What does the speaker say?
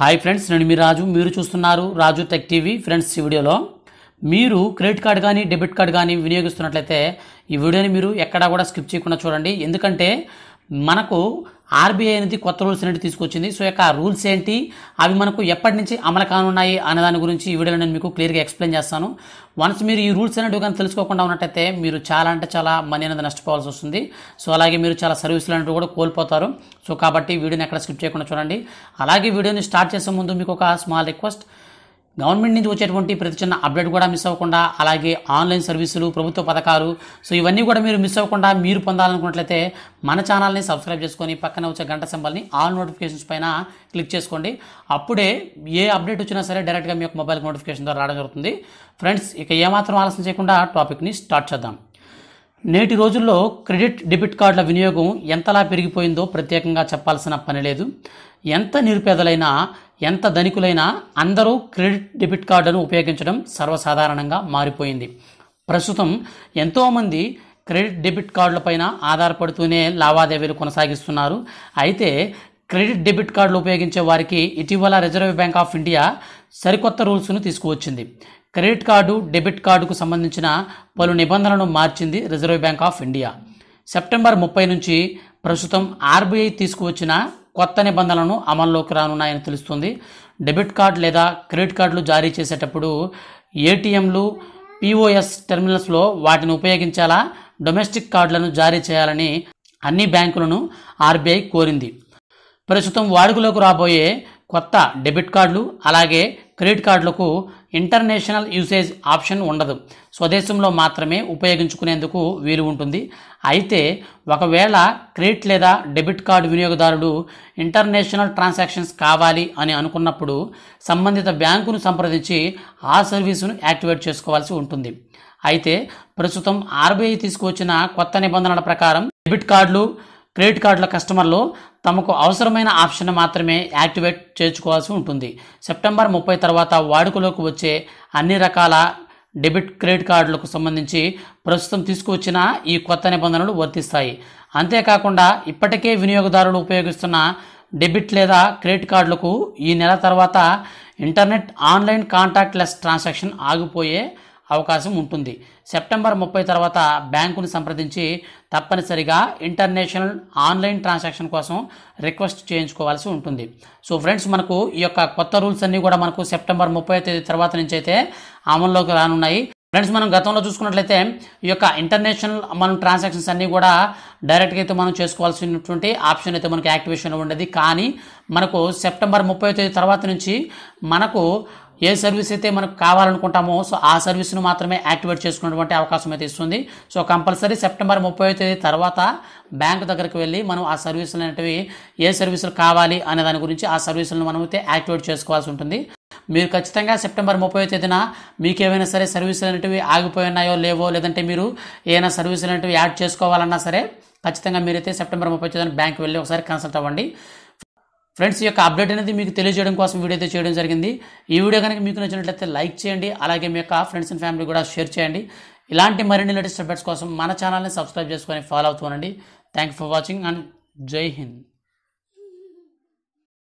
hi friends నేను మీ రాజు మీరు చూస్తున్నారు రాజు టెక్ టీవీ ఫ్రెండ్స్ ఈ వీడియోలో మీరు క్రెడిట్ కార్డ్ కానీ డెబిట్ కార్డ్ కానీ వినియోగిస్తున్నట్లయితే ఈ వీడియోని మీరు ఎక్కడా కూడా స్కిప్ చేయకుండా చూడండి ఎందుకంటే మనకు ఆర్బీఐ అనేది కొత్త రూల్స్ అనేది తీసుకొచ్చింది సో యొక్క రూల్స్ ఏంటి అవి మనకు ఎప్పటి నుంచి అమలు కానున్నాయి అనే దాని గురించి ఈ వీడియోలో నేను మీకు క్లియర్గా ఎక్స్ప్లెయిన్ చేస్తాను వన్స్ మీరు ఈ రూల్స్ అనేవి కానీ తెలుసుకోకుండా ఉన్నట్టయితే మీరు చాలా అంటే చాలా మనీ అనేది నష్టపోవాల్సి వస్తుంది సో అలాగే మీరు చాలా సర్వీసులు అనేవి కూడా కోల్పోతారు సో కాబట్టి వీడియోని ఎక్కడ స్కిప్ చేయకుండా చూడండి అలాగే వీడియోని స్టార్ట్ చేసే ముందు మీకు ఒక స్మాల్ రిక్వెస్ట్ గవర్నమెంట్ నుంచి వచ్చేటువంటి ప్రతి చిన్న అప్డేట్ కూడా మిస్ అవ్వకుండా అలాగే ఆన్లైన్ సర్వీసులు ప్రభుత్వ పథకాలు సో ఇవన్నీ కూడా మీరు మిస్ అవ్వకుండా మీరు పొందాలనుకున్నట్లయితే మన ఛానల్ని సబ్స్క్రైబ్ చేసుకొని పక్కన వచ్చే గంట సింబల్ని ఆల్ నోటిఫికేషన్స్ పైన క్లిక్ చేసుకోండి అప్పుడే ఏ అప్డేట్ వచ్చినా సరే డైరెక్ట్గా మీ యొక్క మొబైల్ నోటిఫికేషన్ ద్వారా రావడం జరుగుతుంది ఫ్రెండ్స్ ఇక ఏమాత్రం ఆలస్యం చేయకుండా టాపిక్ని స్టార్ట్ చేద్దాం నేటి రోజుల్లో క్రెడిట్ డెబిట్ కార్డుల వినియోగం ఎంతలా పెరిగిపోయిందో ప్రత్యేకంగా చెప్పాల్సిన పని లేదు ఎంత నిరుపేదలైనా ఎంత ధనికులైనా అందరూ క్రెడిట్ డెబిట్ కార్డును ఉపయోగించడం సర్వసాధారణంగా మారిపోయింది ప్రస్తుతం ఎంతోమంది క్రెడిట్ డెబిట్ కార్డులపైన ఆధారపడుతూనే లావాదేవీలు కొనసాగిస్తున్నారు అయితే క్రెడిట్ డెబిట్ కార్డులు ఉపయోగించే వారికి ఇటీవల రిజర్వ్ బ్యాంక్ ఆఫ్ ఇండియా సరికొత్త రూల్స్ను తీసుకువచ్చింది క్రెడిట్ కార్డు డెబిట్ కార్డుకు సంబంధించిన పలు నిబంధనలను మార్చింది Reserve Bank of India September ముప్పై నుంచి ప్రస్తుతం ఆర్బీఐ తీసుకువచ్చిన కొత్త నిబంధనలను అమల్లోకి రానున్నాయని తెలుస్తుంది డెబిట్ కార్డు లేదా క్రెడిట్ కార్డులు జారీ చేసేటప్పుడు ఏటీఎంలు పిఓఎస్ టెర్మినల్స్లో వాటిని ఉపయోగించేలా డొమెస్టిక్ కార్డులను జారీ చేయాలని అన్ని బ్యాంకులను ఆర్బీఐ కోరింది ప్రస్తుతం వాడుకలోకి రాబోయే కొత్త డెబిట్ కార్డులు అలాగే క్రెడిట్ కార్డులకు ఇంటర్నేషనల్ యూసేజ్ ఆప్షన్ ఉండదు స్వదేశంలో మాత్రమే ఉపయోగించుకునేందుకు వీలు ఉంటుంది అయితే ఒకవేళ క్రెడిట్ లేదా డెబిట్ కార్డు వినియోగదారుడు ఇంటర్నేషనల్ ట్రాన్సాక్షన్స్ కావాలి అని అనుకున్నప్పుడు సంబంధిత బ్యాంకును సంప్రదించి ఆ సర్వీసును యాక్టివేట్ చేసుకోవాల్సి ఉంటుంది అయితే ప్రస్తుతం ఆర్బీఐ తీసుకువచ్చిన కొత్త నిబంధనల ప్రకారం డెబిట్ కార్డులు క్రెడిట్ కార్డుల కస్టమర్లు తమకు అవసరమైన ఆప్షన్ మాత్రమే యాక్టివేట్ చేసుకోవాల్సి ఉంటుంది సెప్టెంబర్ ముప్పై తర్వాత వాడుకలోకి వచ్చే అన్ని రకాల డెబిట్ క్రెడిట్ కార్డులకు సంబంధించి ప్రస్తుతం తీసుకువచ్చిన ఈ కొత్త నిబంధనలు వర్తిస్తాయి అంతేకాకుండా ఇప్పటికే వినియోగదారులు ఉపయోగిస్తున్న డెబిట్ లేదా క్రెడిట్ కార్డులకు ఈ నెల తర్వాత internet online contactless transaction ఆగిపోయే అవకాశం ఉంటుంది సెప్టెంబర్ ముప్పై తర్వాత బ్యాంకును సంప్రదించి తప్పనిసరిగా ఇంటర్నేషనల్ ఆన్లైన్ ట్రాన్సాక్షన్ కోసం రిక్వెస్ట్ చేయించుకోవాల్సి ఉంటుంది సో ఫ్రెండ్స్ మనకు ఈ యొక్క కొత్త రూల్స్ అన్నీ కూడా మనకు సెప్టెంబర్ ముప్పై తేదీ తర్వాత నుంచి అయితే అమల్లోకి రానున్నాయి ఫ్రెండ్స్ మనం గతంలో చూసుకున్నట్లయితే ఈ యొక్క ఇంటర్నేషనల్ మనం ట్రాన్సాక్షన్స్ అన్నీ కూడా డైరెక్ట్గా అయితే మనం చేసుకోవాల్సినటువంటి ఆప్షన్ అయితే మనకు యాక్టివేషన్లో ఉండేది కానీ మనకు సెప్టెంబర్ ముప్పై తేదీ తర్వాత నుంచి మనకు ఏ సర్వీస్ అయితే మనకు కావాలనుకుంటామో సో ఆ సర్వీస్ను మాత్రమే యాక్టివేట్ చేసుకునేటువంటి అవకాశం అయితే ఇస్తుంది సో కంపల్సరీ సెప్టెంబర్ ముప్పై తేదీ తర్వాత బ్యాంక్ దగ్గరికి వెళ్ళి మనం ఆ సర్వీసులు అనేటివి ఏ సర్వీసులు కావాలి అనే దాని గురించి ఆ సర్వీసులను మనం అయితే యాక్టివేట్ చేసుకోవాల్సి ఉంటుంది మీరు ఖచ్చితంగా సెప్టెంబర్ ముప్పై తేదీన మీకేమైనా సరే సర్వీసులు అనేటివి ఆగిపోయినాయో లేవో లేదంటే మీరు ఏమైనా సర్వీసులు అనేటివి యాడ్ చేసుకోవాలన్నా సరే ఖచ్చితంగా మీరైతే సెప్టెంబర్ ముప్పై తేదీన బ్యాంక్ వెళ్ళి ఒకసారి కన్సల్ట్ అవ్వండి ఫ్రెండ్స్ యొక్క అప్డేట్ అనేది మీకు తెలియజేయడం కోసం వీడియో అయితే చేయడం జరిగింది ఈ వీడియో కనుక మీకు నచ్చినట్లయితే లైక్ చేయండి అలాగే మీ యొక్క ఫ్రెండ్స్ అండ్ ఫ్యామిలీ కూడా షేర్ చేయండి ఇలాంటి మరిన్ని లేటెస్ట్ అప్డేట్స్ కోసం మన ఛానల్ని సబ్స్క్రైబ్ చేసుకొని ఫాలో అవుతూ ఉండండి థ్యాంక్ ఫర్ వాచింగ్ అండ్ జై హింద్